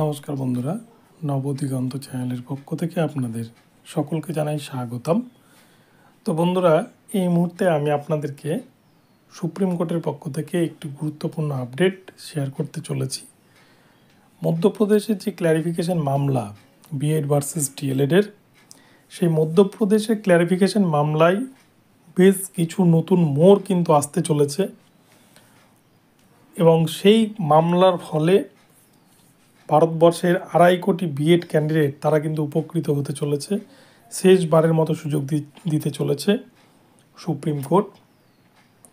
নমস্কার বন্ধুরা নবদিগন্ত চ্যানেলের পক্ষ থেকে আপনাদের সকলকে জানাই স্বাগতম তো বন্ধুরা এই মুহূর্তে আমি আপনাদেরকে সুপ্রিম কোর্টের পক্ষ থেকে একটি গুরুত্বপূর্ণ আপডেট শেয়ার করতে চলেছি মধ্যপ্রদেশের যে ক্ল্যারিফিকেশন মামলা বিএড ভার্সেস ডিএলএডের সেই মধ্যপ্রদেশের ক্ল্যারিফিকেশন মামলায় বেশ কিছু নতুন মোড় কিন্তু আসতে চলেছে এবং সেই মামলার ফলে ভারতবর্ষের আড়াই কোটি বিএড ক্যান্ডিডেট তারা কিন্তু উপকৃত হতে চলেছে শেষবারের মতো সুযোগ দিতে চলেছে সুপ্রিম কোর্ট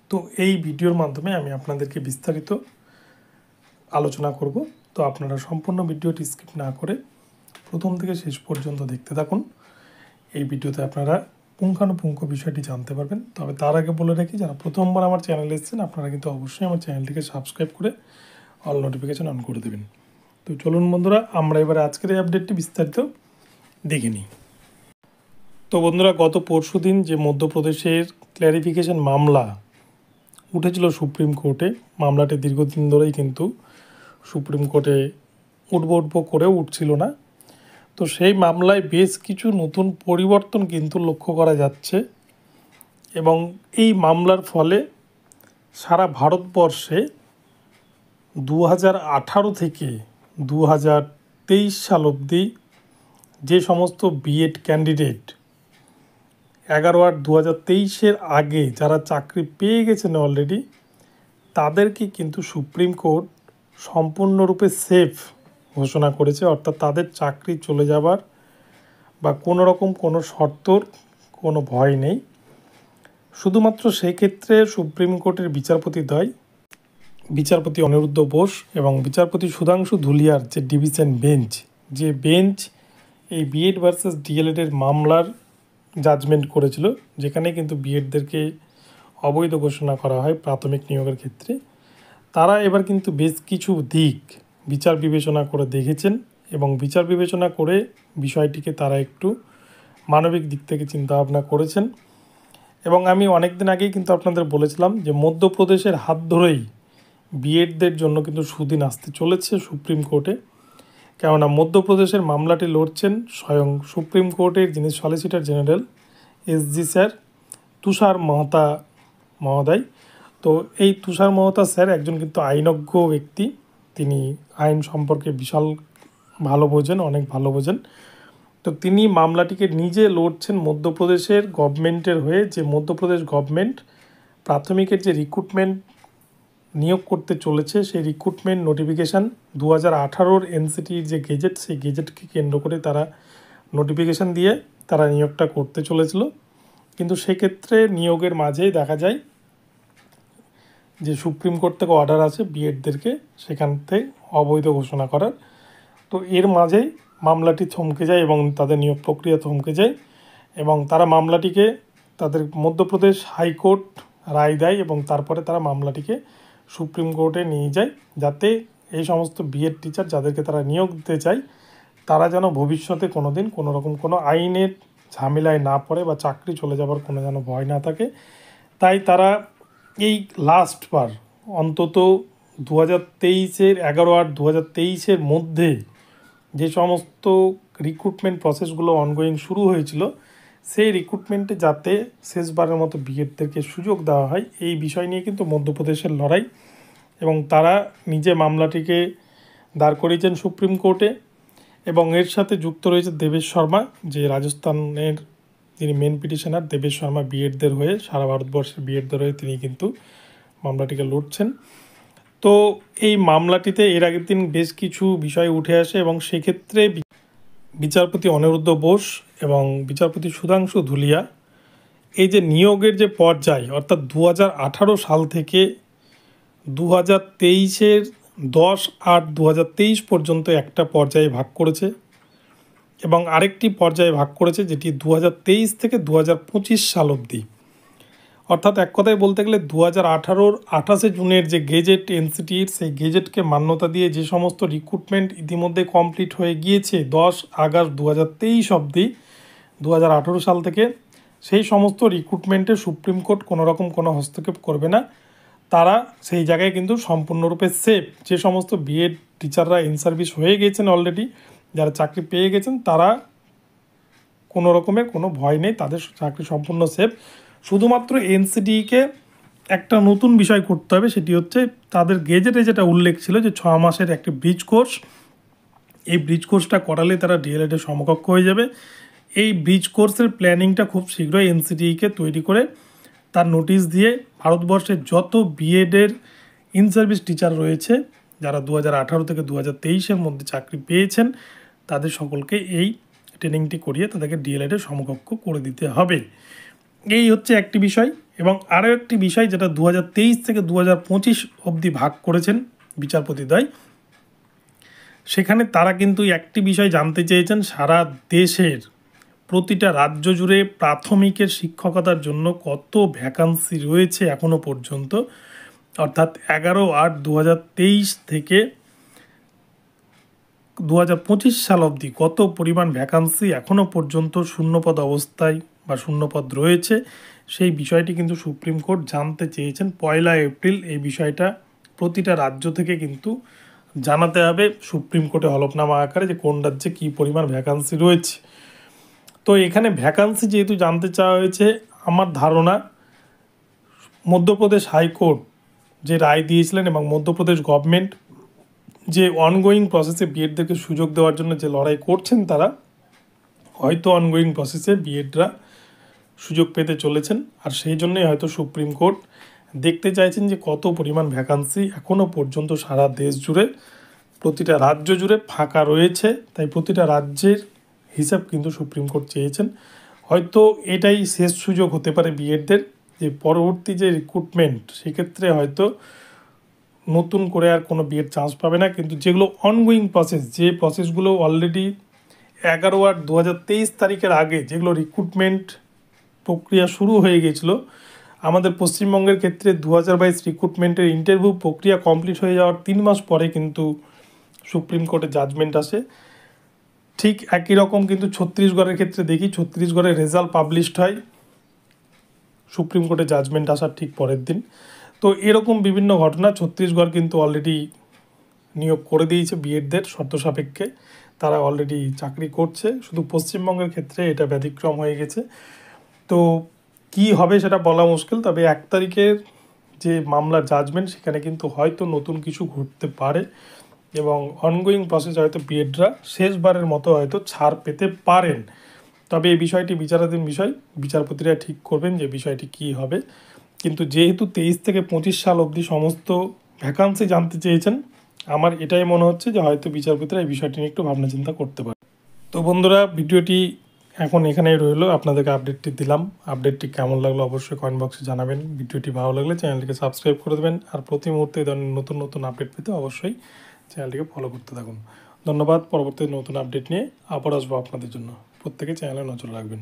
তো এই ভিডিওর মাধ্যমে আমি আপনাদেরকে বিস্তারিত আলোচনা করব তো আপনারা সম্পূর্ণ ভিডিওটি স্কিপ না করে প্রথম থেকে শেষ পর্যন্ত দেখতে থাকুন এই ভিডিওতে আপনারা পুঙ্খানুপুঙ্খ বিষয়টি জানতে পারবেন তবে তার আগে বলে রাখি যারা প্রথমবার আমার চ্যানেলে এসেছেন আপনারা কিন্তু অবশ্যই আমার চ্যানেলটিকে সাবস্ক্রাইব করে অল নোটিফিকেশান অন করে দেবেন তো চলুন বন্ধুরা আমরা এবার আজকের এই আপডেটটি বিস্তারিত দেখে নিই তো বন্ধুরা গত পরশু দিন যে মধ্যপ্রদেশের ক্ল্যারিফিকেশন মামলা উঠেছিল সুপ্রিম কোর্টে মামলাটি দীর্ঘদিন ধরেই কিন্তু সুপ্রিম কোর্টে উঠবো উঠবো করেও উঠছিল না তো সেই মামলায় বেশ কিছু নতুন পরিবর্তন কিন্তু লক্ষ্য করা যাচ্ছে এবং এই মামলার ফলে সারা ভারতবর্ষে দু থেকে দু হাজার তেইশ সাল অবধি যে সমস্ত বিএড ক্যান্ডিডেট এগারো আট দু হাজার তেইশের আগে যারা চাকরি পেয়ে গেছেন অলরেডি তাদেরকে কিন্তু সুপ্রিম কোর্ট সম্পূর্ণরূপে সেফ ঘোষণা করেছে অর্থাৎ তাদের চাকরি চলে যাবার বা কোনো রকম কোনো শর্তর কোনো ভয় নেই শুধুমাত্র সেক্ষেত্রে সুপ্রিম কোর্টের বিচারপতি দয় বিচারপতি অনিরুদ্ধ বোস এবং বিচারপতি সুধাংশু ধুলিয়ার যে ডিভিশন বেঞ্চ যে বেঞ্চ এই বিএড ভার্সেস ডিএলএডের মামলার জাজমেন্ট করেছিল যেখানে কিন্তু বিএডদেরকে অবৈধ ঘোষণা করা হয় প্রাথমিক নিয়োগের ক্ষেত্রে তারা এবার কিন্তু বেশ কিছু দিক বিচার বিবেচনা করে দেখেছেন এবং বিচার বিবেচনা করে বিষয়টিকে তারা একটু মানবিক দিক থেকে চিন্তাভাবনা করেছেন এবং আমি অনেক দিন আগেই কিন্তু আপনাদের বলেছিলাম যে মধ্যপ্রদেশের হাত ধরেই বিএডদের জন্য কিন্তু সুদিন আসতে চলেছে সুপ্রিম কোর্টে কেননা মধ্যপ্রদেশের মামলাটি লড়ছেন স্বয়ং সুপ্রিম কোর্টের যিনি solicitor general S G sir Tushar Mehta মহোদয় তো এই তুষার মহতা স্যার একজন কিন্তু আইনজ্ঞ ব্যক্তি তিনি আইন সম্পর্কে বিশাল ভালো বোঝেন অনেক ভালো বোঝেন তো তিনি মামলাটিকে নিজে লড়ছেন মধ্যপ্রদেশের গভর্নমেন্টের হয়ে যে মধ্যপ্রদেশ গভর্নমেন্ট প্রাথমিকের যে রিক্রুটমেন্ট নিয়োগ করতে চলেছে সেই রিক্রুটমেন্ট নোটিফিকেশান দু হাজার আঠারোর এনসিটির e যে গেজেট সেই গেজেটকে কেন্দ্র করে তারা নোটিফিকেশান দিয়ে তারা নিয়োগটা করতে চলেছিল কিন্তু সেক্ষেত্রে নিয়োগের মাঝেই দেখা যায় যে সুপ্রিম কোর্ট থেকে অর্ডার আছে বিএডদেরকে সেখান থেকে অবৈধ ঘোষণা করার তো এর মাঝেই মামলাটি থমকে যায় এবং তাদের নিয়োগ প্রক্রিয়া থমকে যায় এবং তারা মামলাটিকে তাদের মধ্যপ্রদেশ হাইকোর্ট রায় দেয় এবং তারপরে তারা মামলাটিকে সুপ্রিম কোর্টে নিয়ে যায় যাতে এই সমস্ত বিএড টিচার যাদেরকে তারা নিয়োগ দিতে চায় তারা যেন ভবিষ্যতে কোনো দিন কোনো রকম কোনো আইনের ঝামেলায় না পড়ে বা চাকরি চলে যাবার কোনো যেন ভয় না থাকে তাই তারা এই লাস্ট বার অন্তত দু হাজার তেইশের এগারো আট দু হাজার তেইশের মধ্যে যে সমস্ত রিক্রুটমেন্ট প্রসেসগুলো অনগোয়িং শুরু হয়েছিল সেই রিক্রুটমেন্টে যাতে শেষবারের মতো বিএডদেরকে সুযোগ দেওয়া হয় এই বিষয় নিয়ে কিন্তু মধ্যপ্রদেশের লড়াই এবং তারা নিজে মামলাটিকে দাঁড় করিয়েছেন সুপ্রিম কোর্টে এবং এর সাথে যুক্ত রয়েছে দেবেশ শর্মা যে রাজস্থানের যিনি মেন পিটিশনার দেবেশ শর্মা বিএডদের হয়ে সারা ভারতবর্ষের বিএডদের হয়ে তিনি কিন্তু মামলাটিকে লড়ছেন তো এই মামলাটিতে এর আগের দিন বেশ কিছু বিষয় উঠে আসে এবং সেক্ষেত্রে বিচারপতি অনিরুদ্ধ বোস এবং বিচারপতি সুধাংশু ধুলিয়া এই যে নিয়োগের যে পর্যায় অর্থাৎ দু আঠারো সাল থেকে দু হাজার তেইশের দশ আট দু হাজার তেইশ পর্যন্ত একটা পর্যায়ে ভাগ করেছে এবং আরেকটি পর্যায়ে ভাগ করেছে যেটি দু হাজার তেইশ থেকে দু হাজার পঁচিশ সাল অবধি অর্থাৎ এক কথায় বলতে গেলে দু হাজার আঠারোর আঠাশে জুনের যে গেজেট এনসিটির সেই গেজেটকে মান্যতা দিয়ে যে সমস্ত রিক্রুটমেন্ট ইতিমধ্যে কমপ্লিট হয়ে গিয়েছে দশ আগস্ট দু হাজার তেইশ অবধি দু সাল থেকে সেই সমস্ত রিক্রুটমেন্টে সুপ্রিম কোর্ট কোনো রকম কোনো হস্তক্ষেপ করবে না তারা সেই জায়গায় কিন্তু সম্পূর্ণরূপে সেফ যে সমস্ত বিএড টিচাররা ইন সার্ভিস হয়ে গেছেন অলরেডি যারা চাকরি পেয়ে গেছেন তারা কোনো রকমের কোনো ভয় নেই তাদের চাকরি সম্পূর্ণ সেফ শুধুমাত্র এনসিডিকে একটা নতুন বিষয় করতে হবে সেটি হচ্ছে তাদের গেজেটে যেটা উল্লেখ ছিল যে ছ মাসের একটি ব্রিজ কোর্স এই ব্রিজ কোর্সটা করালে তারা ডিএলএডের সমকক্ষ হয়ে যাবে এই ব্রিজ কোর্সের প্ল্যানিংটা খুব শীঘ্রই এনসিটিইকে তৈরি করে তার নোটিশ দিয়ে ভারতবর্ষের যত বিএডের ইন সার্ভিস টিচার রয়েছে যারা দু হাজার থেকে দু হাজার মধ্যে চাকরি পেয়েছেন তাদের সকলকে এই ট্রেনিংটি করিয়ে তাদেরকে ডিএলএডে সমকক্ষ করে দিতে হবে এই হচ্ছে একটি বিষয় এবং আরও একটি বিষয় যেটা দু থেকে দু হাজার অবধি ভাগ করেছেন বিচারপতিদ্বয় সেখানে তারা কিন্তু একটি বিষয় জানতে চেয়েছেন সারা দেশের প্রতিটা রাজ্য জুড়ে প্রাথমিকের শিক্ষকতার জন্য কত ভ্যাকান্সি রয়েছে এখনও পর্যন্ত অর্থাৎ এগারো আট দু থেকে দু সাল অবধি কত পরিমাণ ভ্যাকান্সি এখনও পর্যন্ত শূন্যপদ অবস্থায় বা শূন্যপদ রয়েছে সেই বিষয়টি কিন্তু সুপ্রিম কোর্ট জানতে চেয়েছেন পয়লা এপ্রিল এই বিষয়টা প্রতিটা রাজ্য থেকে কিন্তু জানাতে হবে সুপ্রিম কোর্টে হলফনামা আকারে যে কোন রাজ্যে কী পরিমাণ ভ্যাকান্সি রয়েছে তো এখানে ভ্যাকান্সি যেহেতু জানতে চাওয়া হয়েছে আমার ধারণা মধ্যপ্রদেশ হাইকোর্ট যে রায় দিয়েছিলেন এবং মধ্যপ্রদেশ গভর্নমেন্ট যে অনগোয়িং প্রসেসে বিএডদেরকে সুযোগ দেওয়ার জন্য যে লড়াই করছেন তারা হয়তো অনগোয়িং প্রসেসে বিএডরা সুযোগ পেতে চলেছেন আর সেই জন্যই হয়তো সুপ্রিম কোর্ট দেখতে চাইছেন যে কত পরিমাণ ভ্যাকান্সি এখনও পর্যন্ত সারা দেশ জুড়ে প্রতিটা রাজ্য জুড়ে ফাঁকা রয়েছে তাই প্রতিটা রাজ্যের হিসাব কিন্তু সুপ্রিম কোর্ট চেয়েছেন হয়তো এটাই শেষ সুযোগ হতে পারে বিএডদের যে পরবর্তী যে রিক্রুটমেন্ট সেক্ষেত্রে হয়তো নতুন করে আর কোনো বিয়ের চান্স পাবে না কিন্তু যেগুলো অনগোয়িং প্রসেস যে প্রসেসগুলো অলরেডি এগারো আট দু তারিখের আগে যেগুলো রিক্রুটমেন্ট প্রক্রিয়া শুরু হয়ে গেছিলো আমাদের পশ্চিমবঙ্গের ক্ষেত্রে দু হাজার বাইশ রিক্রুটমেন্টের ইন্টারভিউ প্রক্রিয়া কমপ্লিট হয়ে যাওয়ার তিন মাস পরে কিন্তু সুপ্রিম কোর্টে জাজমেন্ট আসে ঠিক একই রকম কিন্তু ছত্তিশগড়ের ক্ষেত্রে দেখি ছত্তিশগড়ের রেজাল্ট পাবলিশড হয় সুপ্রিম কোর্টে জাজমেন্ট আসার ঠিক পরের দিন তো এরকম বিভিন্ন ঘটনা ছত্তিশগড় কিন্তু অলরেডি নিয়োগ করে দিয়েছে বিএডদের শর্ত সাপেক্ষে তারা অলরেডি চাকরি করছে শুধু পশ্চিমবঙ্গের ক্ষেত্রে এটা ব্যতিক্রম হয়ে গেছে তো কি হবে সেটা বলা মুশকিল তবে এক তারিখের যে মামলার জাজমেন্ট সেখানে কিন্তু হয়তো নতুন কিছু ঘটতে পারে এবং অনগোয়িং প্রসেস হয়তো বিএডরা শেষবারের মতো হয়তো ছাড় পেতে পারেন তবে এই বিষয়টি বিচারাধীন বিষয় বিচারপতিরা ঠিক করবেন যে বিষয়টি কি হবে কিন্তু যেহেতু তেইশ থেকে পঁচিশ সাল অবধি সমস্ত ভ্যাকান্সি জানতে চেয়েছেন আমার এটাই মনে হচ্ছে যে হয়তো বিচারপতিরা এই বিষয়টি নিয়ে একটু ভাবনা চিন্তা করতে পারে তো বন্ধুরা ভিডিওটি এখন এখানেই রইল আপনাদেরকে আপডেটটি দিলাম আপডেটটি কেমন লাগলো অবশ্যই কমেন্ট বক্সে জানাবেন ভিডিওটি ভালো লাগলে চ্যানেলটিকে সাবস্ক্রাইব করে দেবেন আর প্রতি মুহূর্তে ধরনের নতুন নতুন আপডেট পেতে অবশ্যই চ্যানেলটিকে ফলো করতে থাকুন ধন্যবাদ পরবর্তী নতুন আপডেট নিয়ে আবার আসবো আপনাদের জন্য প্রত্যেকে চ্যানেলে নজর রাখবেন